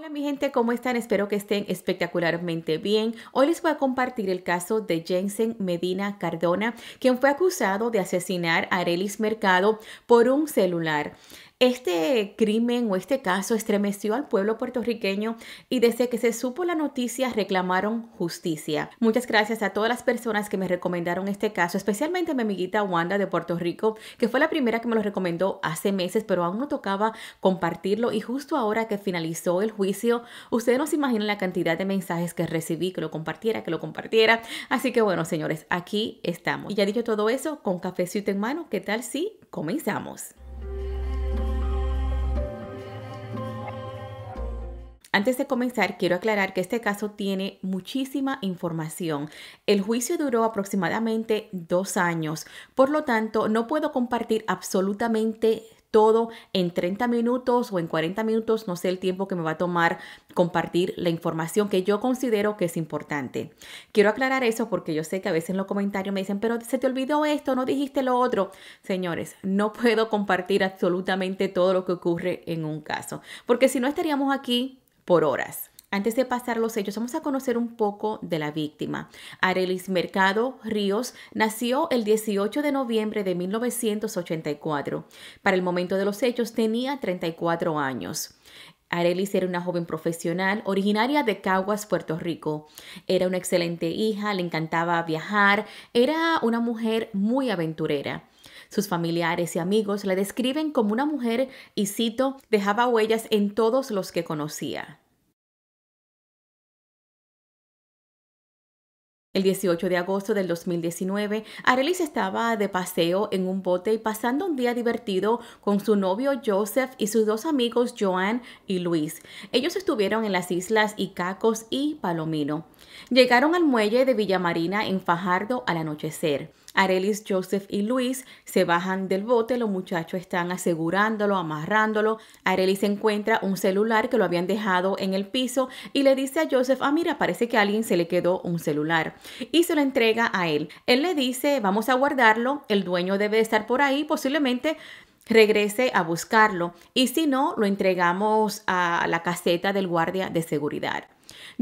Hola mi gente, ¿cómo están? Espero que estén espectacularmente bien. Hoy les voy a compartir el caso de Jensen Medina Cardona, quien fue acusado de asesinar a Arelis Mercado por un celular. Este crimen o este caso estremeció al pueblo puertorriqueño y desde que se supo la noticia reclamaron justicia. Muchas gracias a todas las personas que me recomendaron este caso, especialmente a mi amiguita Wanda de Puerto Rico, que fue la primera que me lo recomendó hace meses, pero aún no tocaba compartirlo y justo ahora que finalizó el juicio, ustedes no se imaginan la cantidad de mensajes que recibí, que lo compartiera, que lo compartiera. Así que bueno, señores, aquí estamos. Y ya dicho todo eso, con cafecito en mano, ¿qué tal si comenzamos? Antes de comenzar, quiero aclarar que este caso tiene muchísima información. El juicio duró aproximadamente dos años, por lo tanto no puedo compartir absolutamente todo en 30 minutos o en 40 minutos, no sé el tiempo que me va a tomar compartir la información que yo considero que es importante. Quiero aclarar eso porque yo sé que a veces en los comentarios me dicen, pero se te olvidó esto, no dijiste lo otro. Señores, no puedo compartir absolutamente todo lo que ocurre en un caso, porque si no estaríamos aquí por horas. Antes de pasar los hechos, vamos a conocer un poco de la víctima. Arelis Mercado Ríos nació el 18 de noviembre de 1984. Para el momento de los hechos tenía 34 años. Arelis era una joven profesional originaria de Caguas, Puerto Rico. Era una excelente hija, le encantaba viajar, era una mujer muy aventurera. Sus familiares y amigos la describen como una mujer, y cito, dejaba huellas en todos los que conocía. El 18 de agosto del 2019, Arelis estaba de paseo en un bote y pasando un día divertido con su novio Joseph y sus dos amigos Joan y Luis. Ellos estuvieron en las islas Icacos y Palomino. Llegaron al muelle de Villamarina en Fajardo al anochecer. Arelis, Joseph y Luis se bajan del bote, los muchachos están asegurándolo, amarrándolo. Arelis encuentra un celular que lo habían dejado en el piso y le dice a Joseph, ah, mira, parece que a alguien se le quedó un celular. Y se lo entrega a él. Él le dice, vamos a guardarlo, el dueño debe estar por ahí, posiblemente regrese a buscarlo y si no, lo entregamos a la caseta del guardia de seguridad.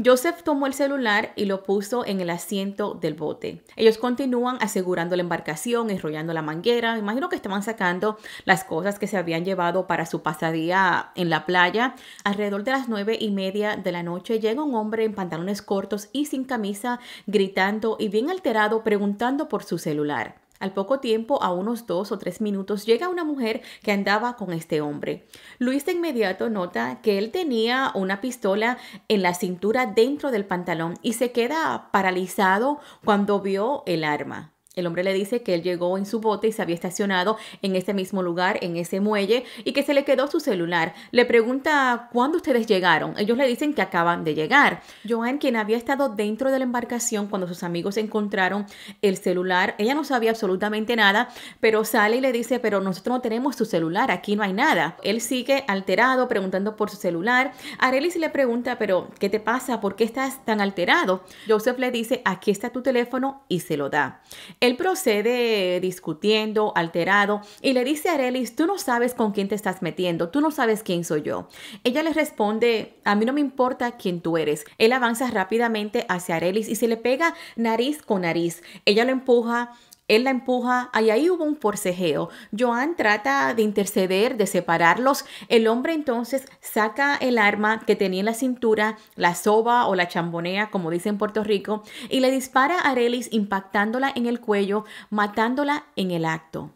Joseph tomó el celular y lo puso en el asiento del bote. Ellos continúan asegurando la embarcación, enrollando la manguera. Imagino que estaban sacando las cosas que se habían llevado para su pasadía en la playa. Alrededor de las nueve y media de la noche llega un hombre en pantalones cortos y sin camisa, gritando y bien alterado, preguntando por su celular. Al poco tiempo, a unos dos o tres minutos, llega una mujer que andaba con este hombre. Luis de inmediato nota que él tenía una pistola en la cintura dentro del pantalón y se queda paralizado cuando vio el arma. El hombre le dice que él llegó en su bote y se había estacionado en ese mismo lugar, en ese muelle, y que se le quedó su celular. Le pregunta cuándo ustedes llegaron. Ellos le dicen que acaban de llegar. Joan, quien había estado dentro de la embarcación cuando sus amigos encontraron el celular, ella no sabía absolutamente nada, pero sale y le dice, pero nosotros no tenemos su celular, aquí no hay nada. Él sigue alterado, preguntando por su celular. se le pregunta, pero ¿qué te pasa? ¿Por qué estás tan alterado? Joseph le dice, aquí está tu teléfono y se lo da. Él procede discutiendo, alterado, y le dice a Arelis, tú no sabes con quién te estás metiendo, tú no sabes quién soy yo. Ella le responde, a mí no me importa quién tú eres. Él avanza rápidamente hacia Arelis y se le pega nariz con nariz. Ella lo empuja, él la empuja y ahí hubo un forcejeo. Joan trata de interceder, de separarlos. El hombre entonces saca el arma que tenía en la cintura, la soba o la chambonea, como dicen en Puerto Rico, y le dispara a Arelis impactándola en el cuello, matándola en el acto.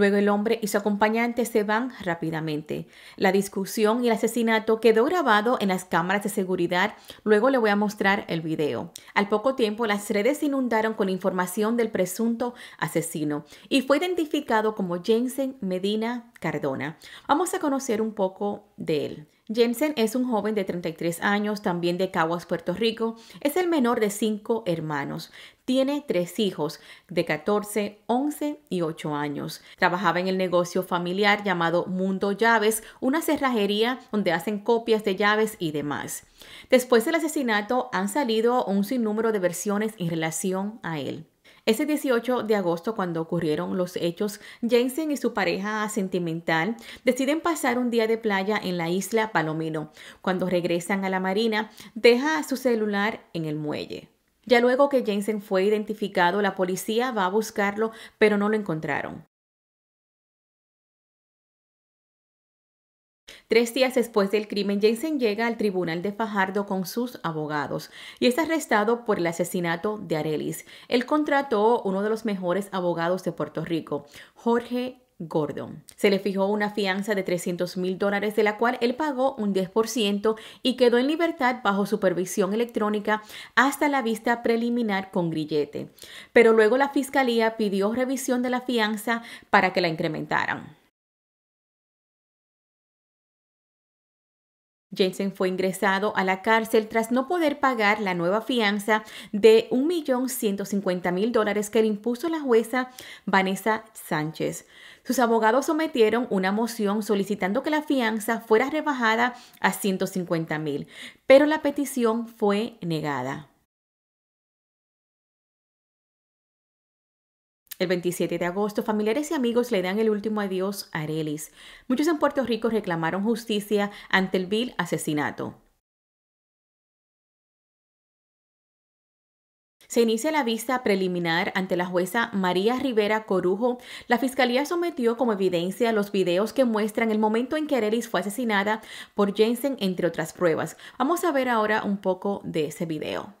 Luego el hombre y su acompañante se van rápidamente. La discusión y el asesinato quedó grabado en las cámaras de seguridad. Luego le voy a mostrar el video. Al poco tiempo las redes se inundaron con información del presunto asesino y fue identificado como Jensen Medina Cardona. Vamos a conocer un poco de él. Jensen es un joven de 33 años, también de Caguas, Puerto Rico. Es el menor de cinco hermanos. Tiene tres hijos de 14, 11 y 8 años. Trabajaba en el negocio familiar llamado Mundo Llaves, una cerrajería donde hacen copias de llaves y demás. Después del asesinato han salido un sinnúmero de versiones en relación a él. Ese 18 de agosto, cuando ocurrieron los hechos, Jensen y su pareja sentimental deciden pasar un día de playa en la isla Palomino. Cuando regresan a la marina, deja su celular en el muelle. Ya luego que Jensen fue identificado, la policía va a buscarlo, pero no lo encontraron. Tres días después del crimen, Jensen llega al tribunal de Fajardo con sus abogados y está arrestado por el asesinato de Arelis. Él contrató uno de los mejores abogados de Puerto Rico, Jorge Gordon. Se le fijó una fianza de 300 mil dólares, de la cual él pagó un 10% y quedó en libertad bajo supervisión electrónica hasta la vista preliminar con grillete. Pero luego la fiscalía pidió revisión de la fianza para que la incrementaran. Jensen fue ingresado a la cárcel tras no poder pagar la nueva fianza de 1.150.000 dólares que le impuso la jueza Vanessa Sánchez. Sus abogados sometieron una moción solicitando que la fianza fuera rebajada a 150.000, pero la petición fue negada. El 27 de agosto, familiares y amigos le dan el último adiós a Arelis. Muchos en Puerto Rico reclamaron justicia ante el vil asesinato. se inicia la vista preliminar ante la jueza María Rivera Corujo. La fiscalía sometió como evidencia los videos que muestran el momento en que Arelis fue asesinada por Jensen, entre otras pruebas. Vamos a ver ahora un poco de ese video.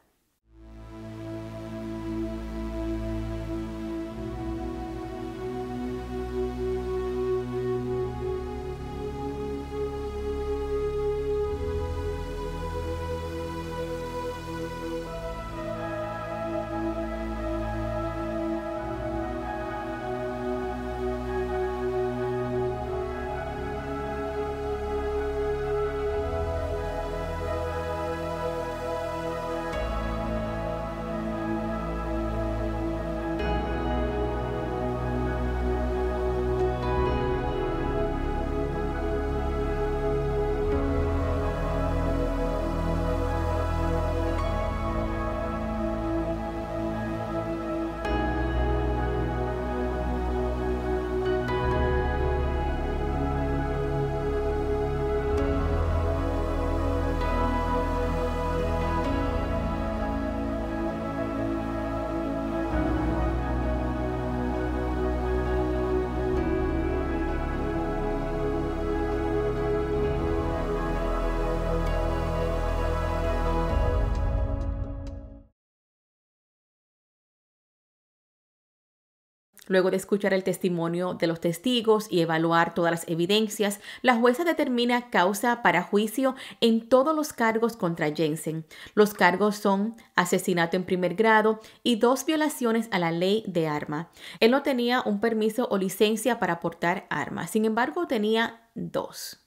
Luego de escuchar el testimonio de los testigos y evaluar todas las evidencias, la jueza determina causa para juicio en todos los cargos contra Jensen. Los cargos son asesinato en primer grado y dos violaciones a la ley de arma. Él no tenía un permiso o licencia para portar armas, sin embargo tenía dos.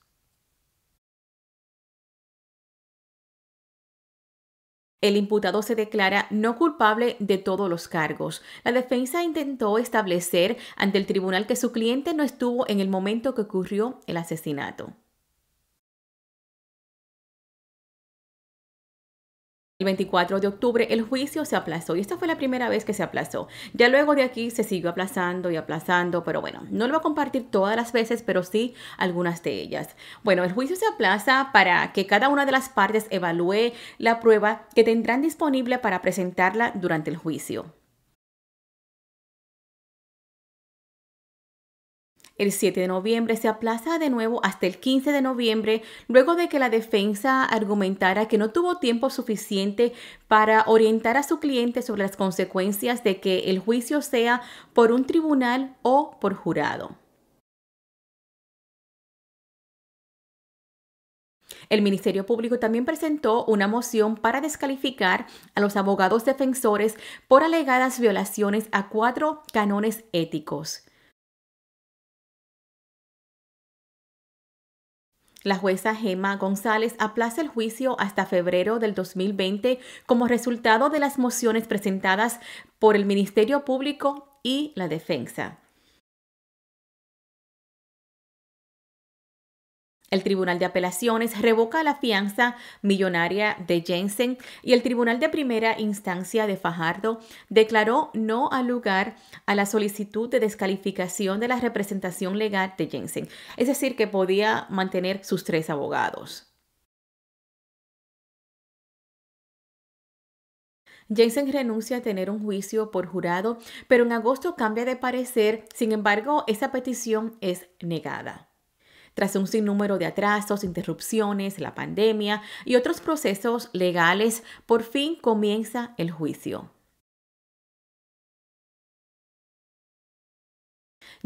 El imputado se declara no culpable de todos los cargos. La defensa intentó establecer ante el tribunal que su cliente no estuvo en el momento que ocurrió el asesinato. 24 de octubre el juicio se aplazó y esta fue la primera vez que se aplazó. Ya luego de aquí se siguió aplazando y aplazando, pero bueno, no lo voy a compartir todas las veces, pero sí algunas de ellas. Bueno, el juicio se aplaza para que cada una de las partes evalúe la prueba que tendrán disponible para presentarla durante el juicio. El 7 de noviembre se aplaza de nuevo hasta el 15 de noviembre, luego de que la defensa argumentara que no tuvo tiempo suficiente para orientar a su cliente sobre las consecuencias de que el juicio sea por un tribunal o por jurado. El Ministerio Público también presentó una moción para descalificar a los abogados defensores por alegadas violaciones a cuatro canones éticos. La jueza Gemma González aplaza el juicio hasta febrero del 2020 como resultado de las mociones presentadas por el Ministerio Público y la defensa. El Tribunal de Apelaciones revoca la fianza millonaria de Jensen y el Tribunal de Primera Instancia de Fajardo declaró no al lugar a la solicitud de descalificación de la representación legal de Jensen, es decir, que podía mantener sus tres abogados. Jensen renuncia a tener un juicio por jurado, pero en agosto cambia de parecer, sin embargo, esa petición es negada tras un sinnúmero de atrasos, interrupciones, la pandemia y otros procesos legales, por fin comienza el juicio.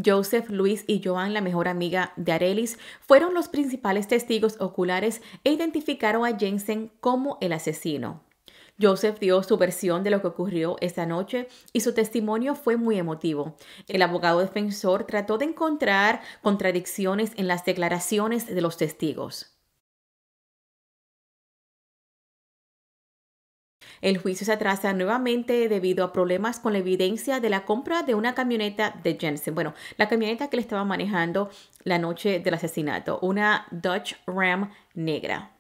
Joseph, Luis y Joan, la mejor amiga de Arelis, fueron los principales testigos oculares e identificaron a Jensen como el asesino. Joseph dio su versión de lo que ocurrió esa noche y su testimonio fue muy emotivo. El abogado defensor trató de encontrar contradicciones en las declaraciones de los testigos. El juicio se atrasa nuevamente debido a problemas con la evidencia de la compra de una camioneta de Jensen. Bueno, la camioneta que le estaba manejando la noche del asesinato, una Dodge Ram negra.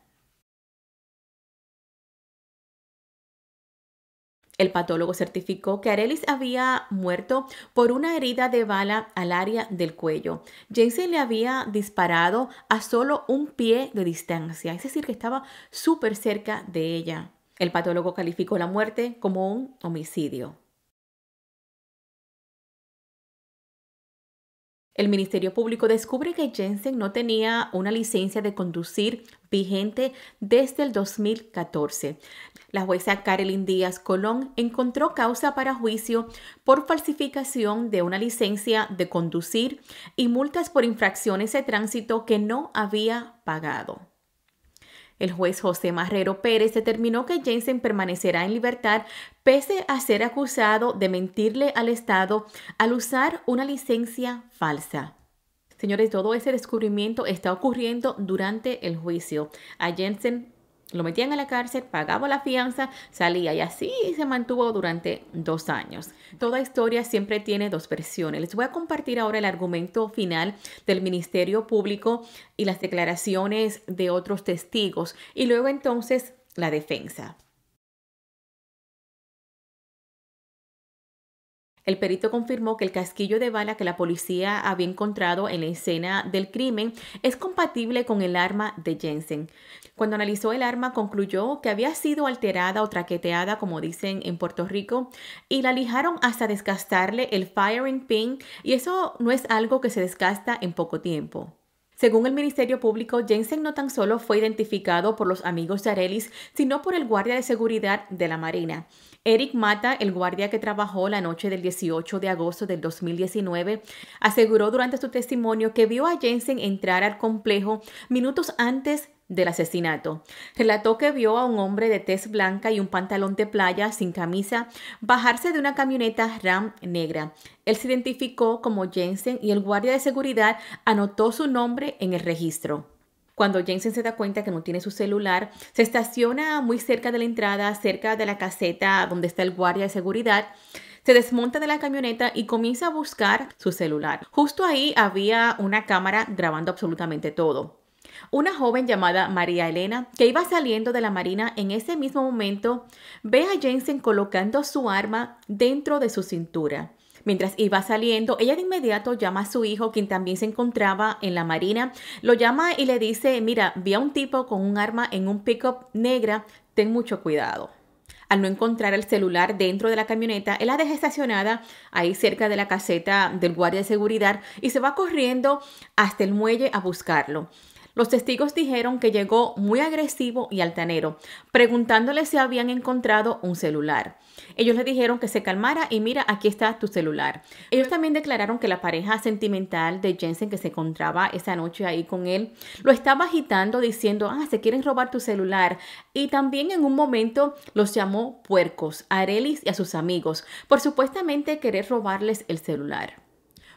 El patólogo certificó que Arelis había muerto por una herida de bala al área del cuello. Jensen le había disparado a solo un pie de distancia, es decir, que estaba súper cerca de ella. El patólogo calificó la muerte como un homicidio. El Ministerio Público descubre que Jensen no tenía una licencia de conducir vigente desde el 2014. La jueza Carolyn Díaz Colón encontró causa para juicio por falsificación de una licencia de conducir y multas por infracciones de tránsito que no había pagado. El juez José Marrero Pérez determinó que Jensen permanecerá en libertad pese a ser acusado de mentirle al Estado al usar una licencia falsa. Señores, todo ese descubrimiento está ocurriendo durante el juicio. A Jensen lo metían a la cárcel, pagaba la fianza, salía y así se mantuvo durante dos años. Toda historia siempre tiene dos versiones. Les voy a compartir ahora el argumento final del Ministerio Público y las declaraciones de otros testigos y luego entonces la defensa. El perito confirmó que el casquillo de bala que la policía había encontrado en la escena del crimen es compatible con el arma de Jensen. Cuando analizó el arma concluyó que había sido alterada o traqueteada, como dicen en Puerto Rico, y la lijaron hasta desgastarle el firing pin y eso no es algo que se desgasta en poco tiempo. Según el Ministerio Público, Jensen no tan solo fue identificado por los amigos de Arelis, sino por el guardia de seguridad de la Marina. Eric Mata, el guardia que trabajó la noche del 18 de agosto del 2019, aseguró durante su testimonio que vio a Jensen entrar al complejo minutos antes del asesinato. Relató que vio a un hombre de tez blanca y un pantalón de playa sin camisa bajarse de una camioneta RAM negra. Él se identificó como Jensen y el guardia de seguridad anotó su nombre en el registro. Cuando Jensen se da cuenta que no tiene su celular, se estaciona muy cerca de la entrada, cerca de la caseta donde está el guardia de seguridad. Se desmonta de la camioneta y comienza a buscar su celular. Justo ahí había una cámara grabando absolutamente todo. Una joven llamada María Elena, que iba saliendo de la marina en ese mismo momento, ve a Jensen colocando su arma dentro de su cintura. Mientras iba saliendo, ella de inmediato llama a su hijo, quien también se encontraba en la marina. Lo llama y le dice, mira, vi a un tipo con un arma en un pickup negra, ten mucho cuidado. Al no encontrar el celular dentro de la camioneta, él la deja estacionada ahí cerca de la caseta del guardia de seguridad y se va corriendo hasta el muelle a buscarlo. Los testigos dijeron que llegó muy agresivo y altanero, preguntándole si habían encontrado un celular. Ellos le dijeron que se calmara y mira, aquí está tu celular. Ellos también declararon que la pareja sentimental de Jensen que se encontraba esa noche ahí con él, lo estaba agitando diciendo, ah, se quieren robar tu celular. Y también en un momento los llamó puercos a Arelis y a sus amigos por supuestamente querer robarles el celular.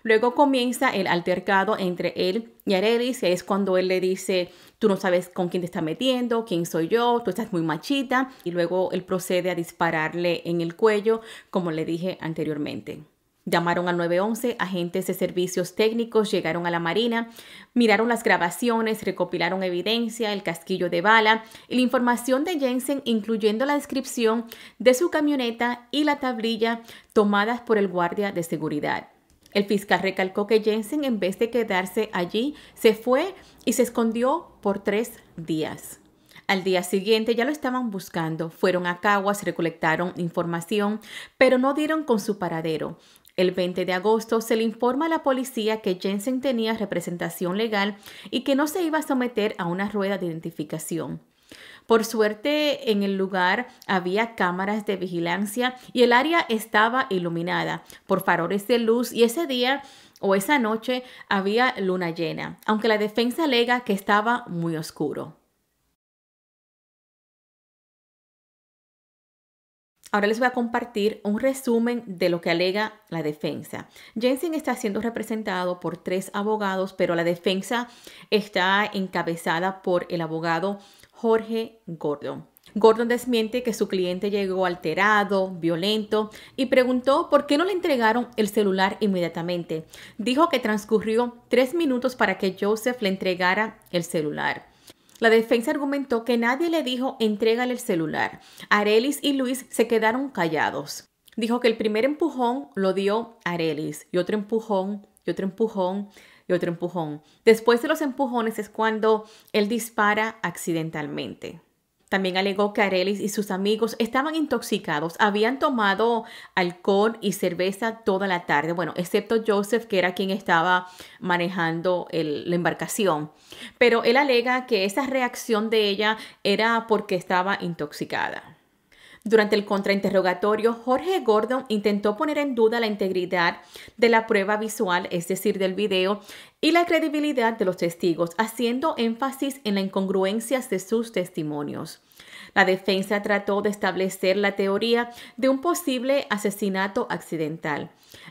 Luego comienza el altercado entre él y Arelis, y es cuando él le dice, tú no sabes con quién te está metiendo, quién soy yo, tú estás muy machita, y luego él procede a dispararle en el cuello, como le dije anteriormente. Llamaron al 911, agentes de servicios técnicos llegaron a la Marina, miraron las grabaciones, recopilaron evidencia, el casquillo de bala y la información de Jensen, incluyendo la descripción de su camioneta y la tablilla tomadas por el guardia de seguridad. El fiscal recalcó que Jensen, en vez de quedarse allí, se fue y se escondió por tres días. Al día siguiente ya lo estaban buscando. Fueron a Caguas, recolectaron información, pero no dieron con su paradero. El 20 de agosto se le informa a la policía que Jensen tenía representación legal y que no se iba a someter a una rueda de identificación. Por suerte, en el lugar había cámaras de vigilancia y el área estaba iluminada por faroles de luz y ese día o esa noche había luna llena, aunque la defensa alega que estaba muy oscuro. Ahora les voy a compartir un resumen de lo que alega la defensa. Jensen está siendo representado por tres abogados, pero la defensa está encabezada por el abogado Jorge Gordon. Gordon desmiente que su cliente llegó alterado, violento y preguntó por qué no le entregaron el celular inmediatamente. Dijo que transcurrió tres minutos para que Joseph le entregara el celular. La defensa argumentó que nadie le dijo entrégale el celular. Arelis y Luis se quedaron callados. Dijo que el primer empujón lo dio Arelis y otro empujón y otro empujón y otro empujón. Después de los empujones es cuando él dispara accidentalmente. También alegó que Arelis y sus amigos estaban intoxicados, habían tomado alcohol y cerveza toda la tarde, bueno, excepto Joseph, que era quien estaba manejando la embarcación. Pero él alega que esa reacción de ella era porque estaba intoxicada. Durante el contrainterrogatorio, Jorge Gordon intentó poner en duda la integridad de la prueba visual, es decir, del video, y la credibilidad de los testigos, haciendo énfasis en las incongruencias de sus testimonios. La defensa trató de establecer la teoría de un posible asesinato accidental.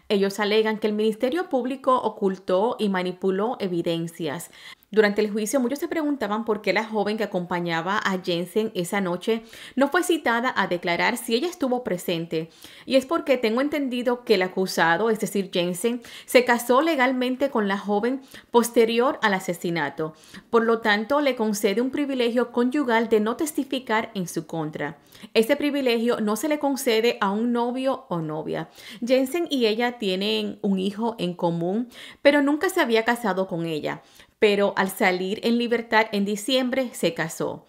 Ellos alegan que el Ministerio Público ocultó y manipuló evidencias, durante el juicio muchos se preguntaban por qué la joven que acompañaba a Jensen esa noche no fue citada a declarar si ella estuvo presente. Y es porque tengo entendido que el acusado, es decir, Jensen, se casó legalmente con la joven posterior al asesinato. Por lo tanto, le concede un privilegio conyugal de no testificar en su contra. Este privilegio no se le concede a un novio o novia. Jensen y ella tienen un hijo en común, pero nunca se había casado con ella pero al salir en libertad en diciembre se casó.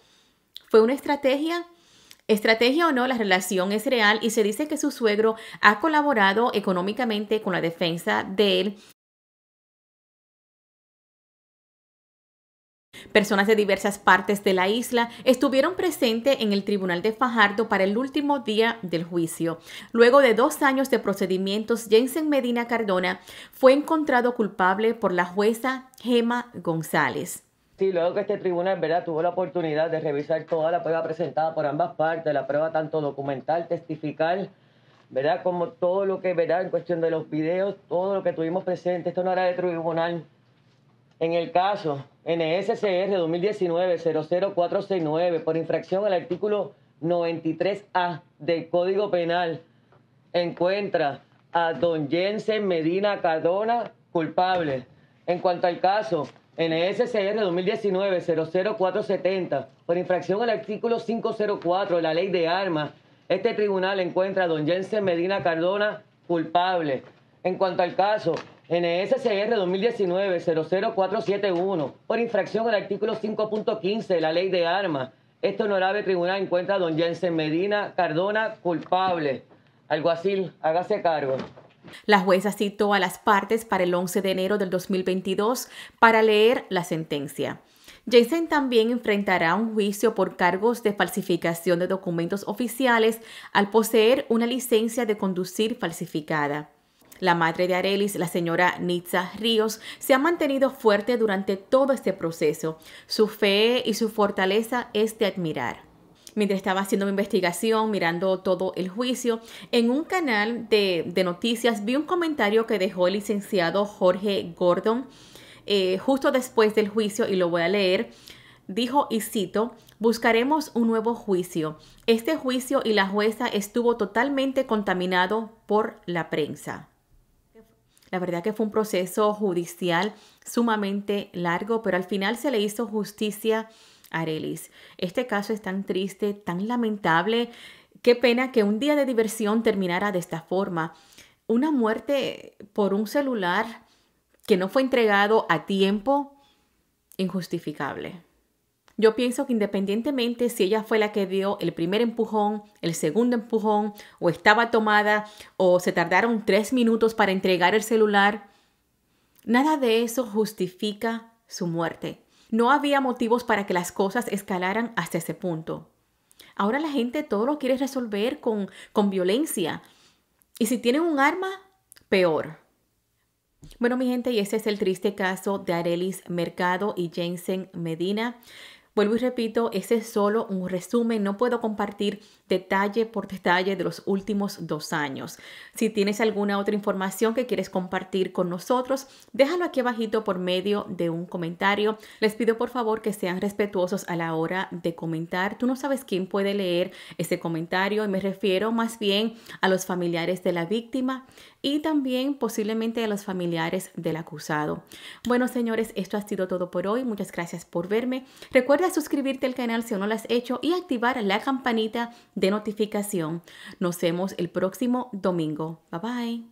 ¿Fue una estrategia? Estrategia o no, la relación es real y se dice que su suegro ha colaborado económicamente con la defensa de él Personas de diversas partes de la isla estuvieron presentes en el Tribunal de Fajardo para el último día del juicio. Luego de dos años de procedimientos, Jensen Medina Cardona fue encontrado culpable por la jueza Gema González. Sí, luego que este tribunal ¿verdad? tuvo la oportunidad de revisar toda la prueba presentada por ambas partes, la prueba tanto documental, testifical, ¿verdad? como todo lo que verá en cuestión de los videos, todo lo que tuvimos presente, esto no era de tribunal en el caso NSCR 2019-00469 por infracción al artículo 93A del Código Penal, encuentra a don Jensen Medina Cardona culpable. En cuanto al caso NSCR 2019-00470 por infracción al artículo 504 de la Ley de Armas, este tribunal encuentra a don Jensen Medina Cardona culpable. En cuanto al caso NSCR e 2019-00471 por infracción al artículo 5.15 de la ley de armas. Este honorable tribunal encuentra a don Jensen Medina Cardona culpable. Alguacil, hágase cargo. La jueza citó a las partes para el 11 de enero del 2022 para leer la sentencia. Jensen también enfrentará un juicio por cargos de falsificación de documentos oficiales al poseer una licencia de conducir falsificada. La madre de Arelis, la señora Nitza Ríos, se ha mantenido fuerte durante todo este proceso. Su fe y su fortaleza es de admirar mientras estaba haciendo mi investigación, mirando todo el juicio, en un canal de, noticias vi un comentario que dejó el licenciado Jorge Gordon eh, justo después del juicio y lo voy a leer. Dijo, y cito, buscaremos un nuevo juicio. Este juicio y la jueza estuvo totalmente contaminado por la prensa. La verdad que fue un proceso judicial sumamente largo, pero al final se le hizo justicia a Arelis. Este caso es tan triste, tan lamentable. Qué pena que un día de diversión terminara de esta forma. Una muerte por un celular que no fue entregado a tiempo, injustificable yo pienso que independientemente si ella fue la que dio el primer empujón, el segundo empujón, o estaba tomada, o se tardaron tres minutos para entregar el celular, nada de eso justifica su muerte. No había motivos para que las cosas escalaran hasta ese punto. Ahora la gente todo lo quiere resolver con, con violencia. Y si tienen un arma, peor. Bueno, mi gente, y ese es el triste caso de Arelis Mercado y Jensen Medina. Vuelvo y repito, ese es solo un resumen, no puedo compartir detalle por detalle de los últimos dos años. Si tienes alguna otra información que quieres compartir con nosotros, déjalo aquí abajito por medio de un comentario. Les pido por favor que sean respetuosos a la hora de comentar. Tú no sabes quién puede leer ese comentario y me refiero más bien a los familiares de la víctima y también posiblemente a los familiares del acusado. Bueno, señores, esto ha sido todo por hoy. Muchas gracias por verme. Recuerda suscribirte al canal si aún no lo has hecho y activar la campanita de notificación. Nos vemos el próximo domingo. Bye bye.